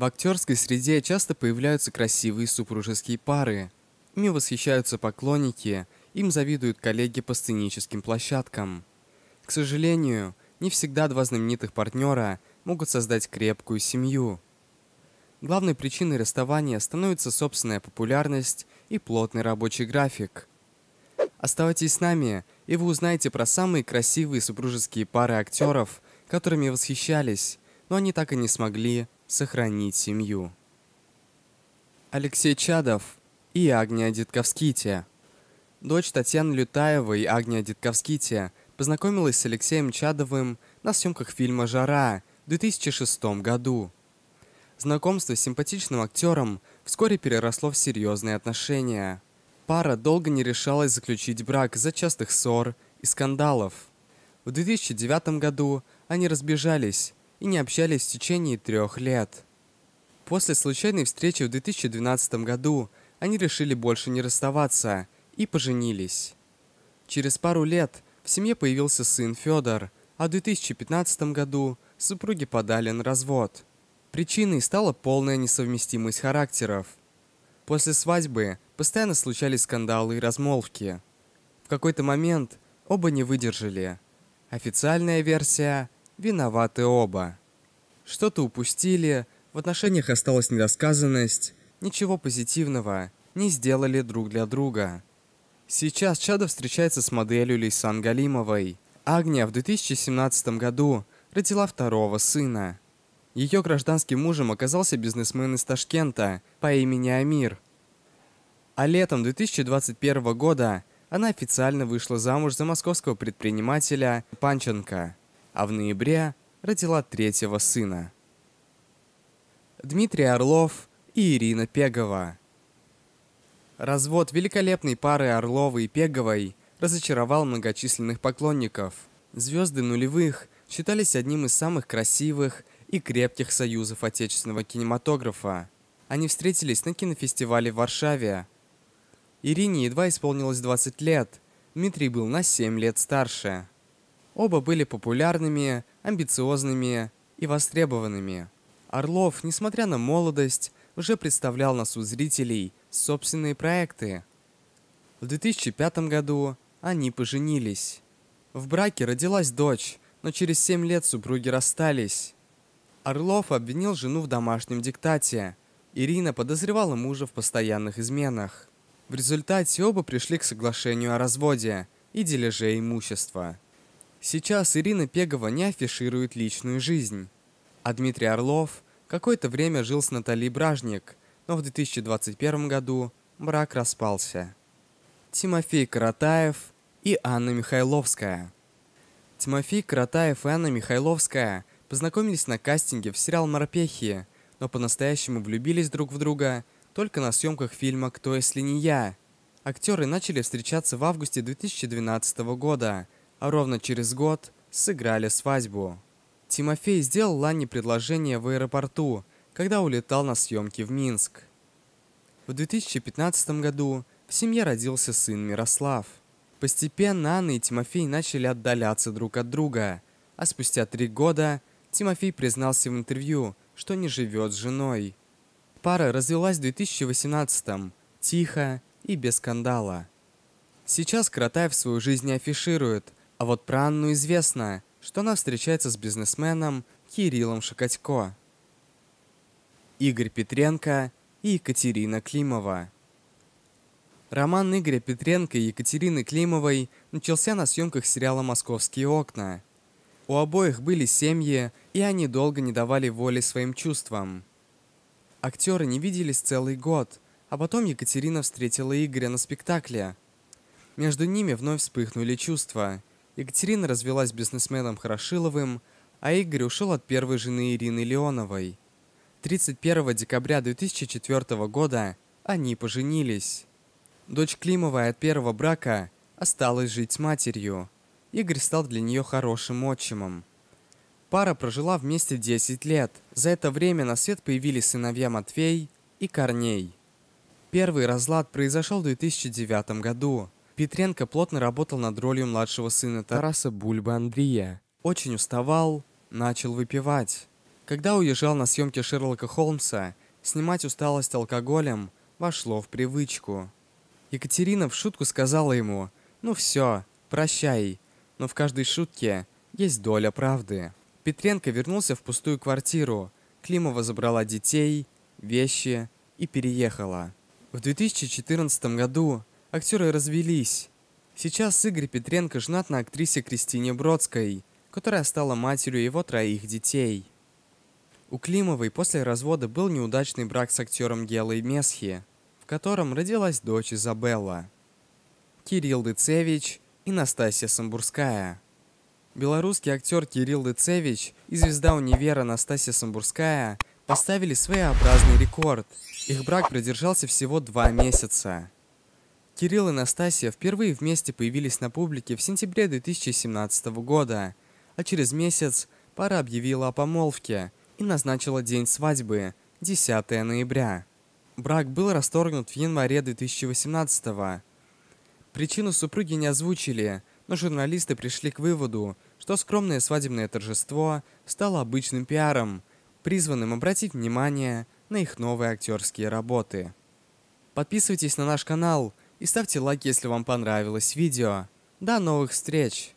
В актерской среде часто появляются красивые супружеские пары. Ими восхищаются поклонники, им завидуют коллеги по сценическим площадкам. К сожалению, не всегда два знаменитых партнера могут создать крепкую семью. Главной причиной расставания становится собственная популярность и плотный рабочий график. Оставайтесь с нами, и вы узнаете про самые красивые супружеские пары актеров, которыми восхищались, но они так и не смогли сохранить семью. Алексей Чадов и Агния Дитковските. Дочь Татьяны Лютаевой и Агния Дитковските познакомилась с Алексеем Чадовым на съемках фильма «Жара» в 2006 году. Знакомство с симпатичным актером вскоре переросло в серьезные отношения. Пара долго не решалась заключить брак из-за частых ссор и скандалов. В 2009 году они разбежались, и не общались в течение трех лет. После случайной встречи в 2012 году они решили больше не расставаться и поженились. Через пару лет в семье появился сын Федор, а в 2015 году супруги подали на развод. Причиной стала полная несовместимость характеров. После свадьбы постоянно случались скандалы и размолвки. В какой-то момент оба не выдержали. Официальная версия «Виноваты оба». Что-то упустили, в отношениях осталась недосказанность, ничего позитивного не сделали друг для друга. Сейчас Чада встречается с моделью Лейсан Галимовой. Агния в 2017 году родила второго сына. Ее гражданским мужем оказался бизнесмен из Ташкента по имени Амир. А летом 2021 года она официально вышла замуж за московского предпринимателя Панченко. А в ноябре родила третьего сына. Дмитрий Орлов и Ирина Пегова. Развод великолепной пары Орловой и Пеговой разочаровал многочисленных поклонников. Звезды нулевых считались одним из самых красивых и крепких союзов отечественного кинематографа. Они встретились на кинофестивале в Варшаве. Ирине едва исполнилось 20 лет, Дмитрий был на 7 лет старше. Оба были популярными амбициозными и востребованными. Орлов, несмотря на молодость, уже представлял на суд зрителей собственные проекты. В 2005 году они поженились. В браке родилась дочь, но через 7 лет супруги расстались. Орлов обвинил жену в домашнем диктате. Ирина подозревала мужа в постоянных изменах. В результате оба пришли к соглашению о разводе и дележе имущества. Сейчас Ирина Пегова не афиширует личную жизнь. А Дмитрий Орлов какое-то время жил с Натальей Бражник, но в 2021 году брак распался. Тимофей Каратаев и Анна Михайловская. Тимофей Каратаев и Анна Михайловская познакомились на кастинге в сериал «Морпехи», но по-настоящему влюбились друг в друга только на съемках фильма «Кто, если не я». Актеры начали встречаться в августе 2012 года – а ровно через год сыграли свадьбу. Тимофей сделал Лане предложение в аэропорту, когда улетал на съемки в Минск. В 2015 году в семье родился сын Мирослав. Постепенно Анна и Тимофей начали отдаляться друг от друга, а спустя три года Тимофей признался в интервью, что не живет с женой. Пара развелась в 2018 тихо и без скандала. Сейчас Кротаев свою жизнь не афиширует – а вот про Анну известно, что она встречается с бизнесменом Кириллом Шокотько. Игорь Петренко и Екатерина Климова. Роман Игоря Петренко и Екатерины Климовой начался на съемках сериала «Московские окна». У обоих были семьи, и они долго не давали воли своим чувствам. Актеры не виделись целый год, а потом Екатерина встретила Игоря на спектакле. Между ними вновь вспыхнули чувства. Екатерина развелась с бизнесменом Хорошиловым, а Игорь ушел от первой жены Ирины Леоновой. 31 декабря 2004 года они поженились. Дочь Климовой от первого брака осталась жить с матерью. Игорь стал для нее хорошим отчимом. Пара прожила вместе 10 лет. За это время на свет появились сыновья Матвей и Корней. Первый разлад произошел в 2009 году. Петренко плотно работал над ролью младшего сына Тараса Бульба Андрея. Очень уставал, начал выпивать. Когда уезжал на съемки Шерлока Холмса, снимать усталость алкоголем вошло в привычку. Екатерина в шутку сказала ему «Ну все, прощай», но в каждой шутке есть доля правды. Петренко вернулся в пустую квартиру, Климова забрала детей, вещи и переехала. В 2014 году Актеры развелись. Сейчас Игорь Петренко женат на актрисе Кристине Бродской, которая стала матерью его троих детей. У Климовой после развода был неудачный брак с актером Гелой Месхи, в котором родилась дочь Изабелла. Кирилл Дыцевич и Настасья Самбурская. Белорусский актер Кирилл Дыцевич и звезда универа Настасья Самбурская поставили своеобразный рекорд. Их брак продержался всего два месяца. Кирилл и Настасья впервые вместе появились на публике в сентябре 2017 года, а через месяц пара объявила о помолвке и назначила день свадьбы 10 ноября. Брак был расторгнут в январе 2018 года. Причину супруги не озвучили, но журналисты пришли к выводу, что скромное свадебное торжество стало обычным пиаром, призванным обратить внимание на их новые актерские работы. Подписывайтесь на наш канал – и ставьте лайк, если вам понравилось видео. До новых встреч!